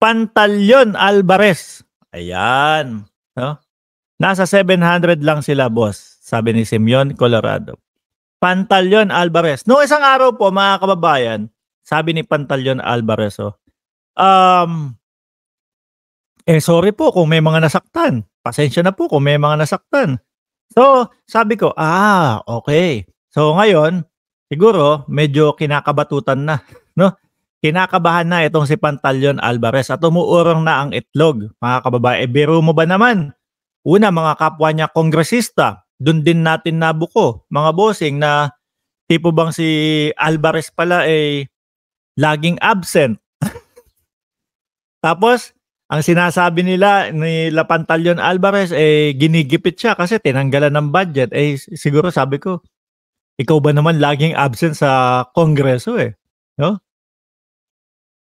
Pantalyon Alvarez. Ayan. No? Nasa 700 lang sila, boss. Sabi ni Simeon Colorado. Pantalyon Alvarez. Noong isang araw po, mga kababayan, sabi ni Pantalyon Alvarez, oh, um, eh sorry po kung may mga nasaktan. Pasensya na po kung may mga nasaktan. So, sabi ko, ah, okay. So ngayon, siguro medyo kinakabatutan na, no? Kinakabahan na itong si Pantalyon Alvarez at umuurong na ang itlog. Mga kababae, biro mo ba naman? Una, mga kapwa niya kongresista, doon din natin nabuko, mga bossing, na tipo bang si Alvarez pala ay eh, laging absent. Tapos, ang sinasabi nila ni La Pantaleon Alvarez, eh, ginigipit siya kasi tinanggalan ng budget. Eh, siguro sabi ko, ikaw ba naman laging absent sa kongreso eh? No?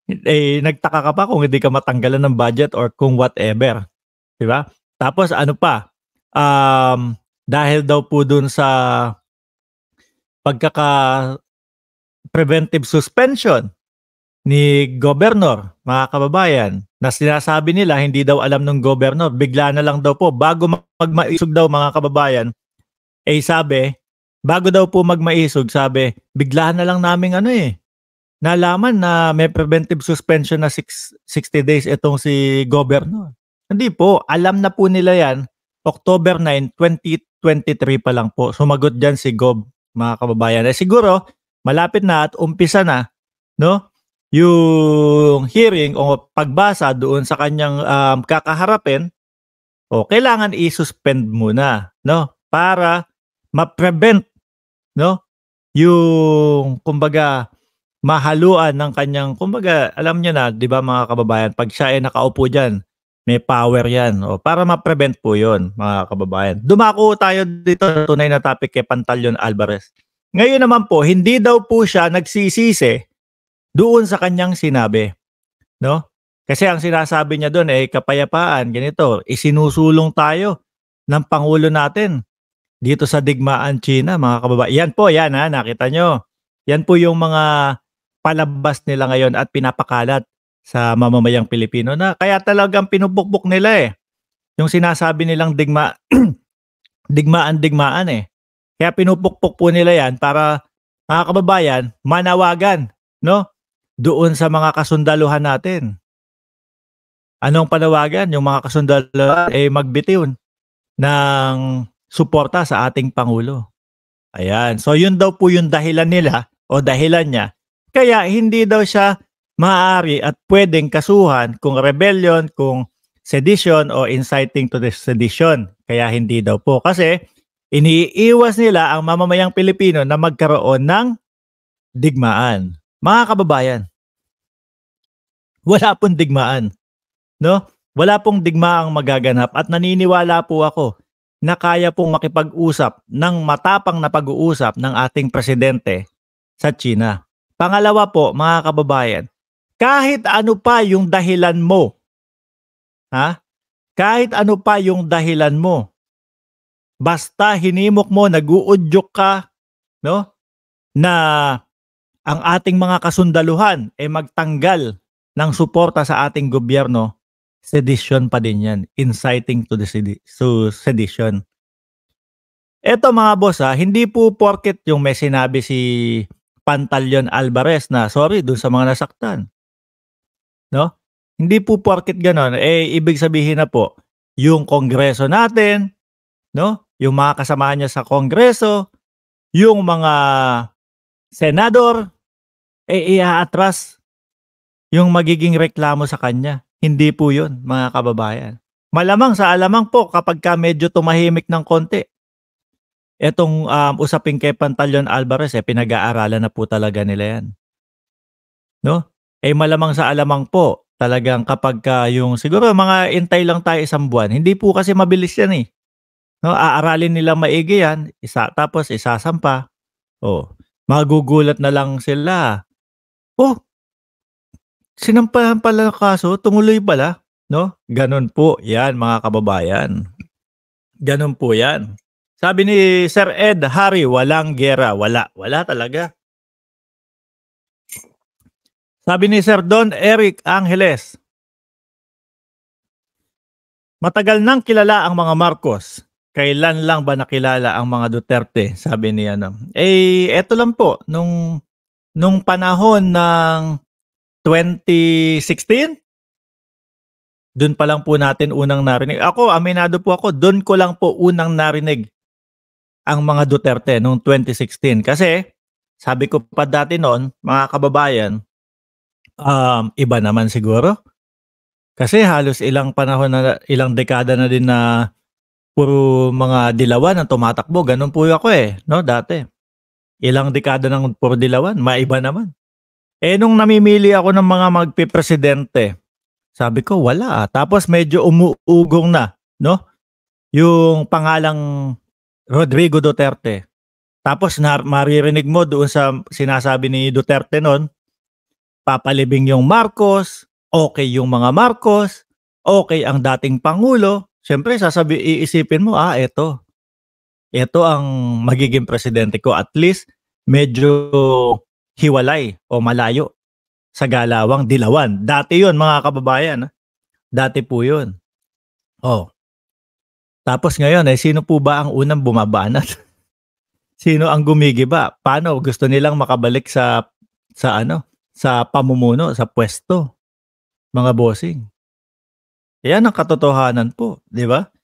eh, nagtaka ka pa kung hindi ka matanggalan ng budget or kung whatever. Di ba? Tapos ano pa, um, dahil daw po dun sa pagkaka preventive suspension ni governor, mga kababayan, na sinasabi nila hindi daw alam ng governor, bigla na lang daw po, bago magmaisog daw mga kababayan, eh sabi, bago daw po magmaisog, sabi, bigla na lang naming ano eh, nalaman na may preventive suspension na six, 60 days itong si governor. Hindi po, alam na po nila yan, October 9, 2023 pa lang po. Sumagot dyan si Gob, mga kababayan. Eh, siguro, malapit na at umpisa na, no? Yung hearing o pagbasa doon sa kanyang um, kakaharapin, o kailangan i-suspend muna, no? Para ma-prevent, no? Yung, kumbaga, mahaluan ng kanyang, kumbaga, alam niya na, di ba mga kababayan, pag siya ay nakaupo dyan, may power yan. O, para ma-prevent po yon mga kababayan. Dumako tayo dito sa tunay na topic kay Pantalyon Alvarez. Ngayon naman po, hindi daw po siya nagsisisi doon sa kanyang sinabi. No? Kasi ang sinasabi niya doon ay eh, kapayapaan, ganito, isinusulong tayo ng Pangulo natin dito sa digmaan China, mga kababayan. Yan po, yan ha, nakita nyo. Yan po yung mga pinapalabas nila ngayon at pinapakalat sa mamamayang Pilipino na kaya talagang pinubukbok nila eh. Yung sinasabi nilang digma digmaan-digmaan eh. Kaya pinupukpok po nila 'yan para mga kababayan manawagan, no? Doon sa mga kasundaluhan natin. Anong panawagan? Yung mga kasundaluhan eh magbitiw ng suporta sa ating pangulo. Ayan. So yun daw po yung dahilan nila o dahilan niya kaya hindi daw siya maaari at pwedeng kasuhan kung rebellion, kung sedition o inciting to the sedition. Kaya hindi daw po kasi iniiwas nila ang mamamayang Pilipino na magkaroon ng digmaan. Mga kababayan, wala pong digmaan. No? Wala pong digma ang magaganap at naniniwala po ako na kaya pong makipag-usap ng matapang na pag-uusap ng ating presidente sa China. Pangalawa po, mga kababayan, kahit ano pa yung dahilan mo, ha? Kahit ano pa yung dahilan mo, basta hinimok mo, naguudyok ka, no? Na ang ating mga kasundaluhan ay eh magtanggal ng suporta sa ating gobyerno, sedition pa din yan, inciting to the sedi- to sedition. Eto mga boss ha, hindi po porket yung may sinabi si Pantaleon Alvarez na sorry dun sa mga nasaktan. No? Hindi po porket ganon. Eh, ibig sabihin na po, yung kongreso natin, no? Yung mga kasama niya sa kongreso, yung mga senador, eh iaatras yung magiging reklamo sa kanya. Hindi po yun, mga kababayan. Malamang sa alamang po kapag ka medyo tumahimik ng konti, Etong um, usaping kay Pantalyon Alvarez, eh, pinag-aaralan na po talaga nila yan. No? Eh malamang sa alamang po, talagang kapag ka yung, siguro mga intay lang tayo isang buwan, hindi po kasi mabilis yan eh. No, aaralin nila maigi yan, isa, tapos isasampa. Oh, magugulat na lang sila. Oh, sinampahan pala ng kaso, tumuloy pala. No? Ganon po yan mga kababayan. Ganon po yan. Sabi ni Sir Ed, Harry, walang gera. Wala. Wala talaga. Sabi ni Sir Don Eric Angeles, Matagal nang kilala ang mga Marcos. Kailan lang ba nakilala ang mga Duterte? Sabi ni ano. Eh, eto lang po. Nung, nung panahon ng 2016, doon pa lang po natin unang narinig. Ako, aminado po ako, doon ko lang po unang narinig ang mga Duterte noong 2016. Kasi sabi ko pa dati noon, mga kababayan, um, iba naman siguro. Kasi halos ilang panahon na, ilang dekada na din na puro mga dilawan ang tumatakbo. Ganun po ako eh, no, dati. Ilang dekada ng puro dilawan, maiba naman. Eh, nung namimili ako ng mga magpipresidente, sabi ko, wala. Tapos medyo umuugong na, no? Yung pangalang Rodrigo Duterte. Tapos na, maririnig mo doon sa sinasabi ni Duterte noon, papalibing yung Marcos, okay yung mga Marcos, okay ang dating Pangulo. Siyempre, sasabi, iisipin mo, ah, ito. Ito ang magiging presidente ko. At least, medyo hiwalay o malayo sa galawang dilawan. Dati yun, mga kababayan. Ah. Dati po yun. Oh, tapos ngayon, eh, sino po ba ang unang bumabanat? sino ang gumigiba? Paano gusto nilang makabalik sa sa ano, sa pamumuno, sa pwesto, mga bossing. Yan ang katotohanan po, di ba?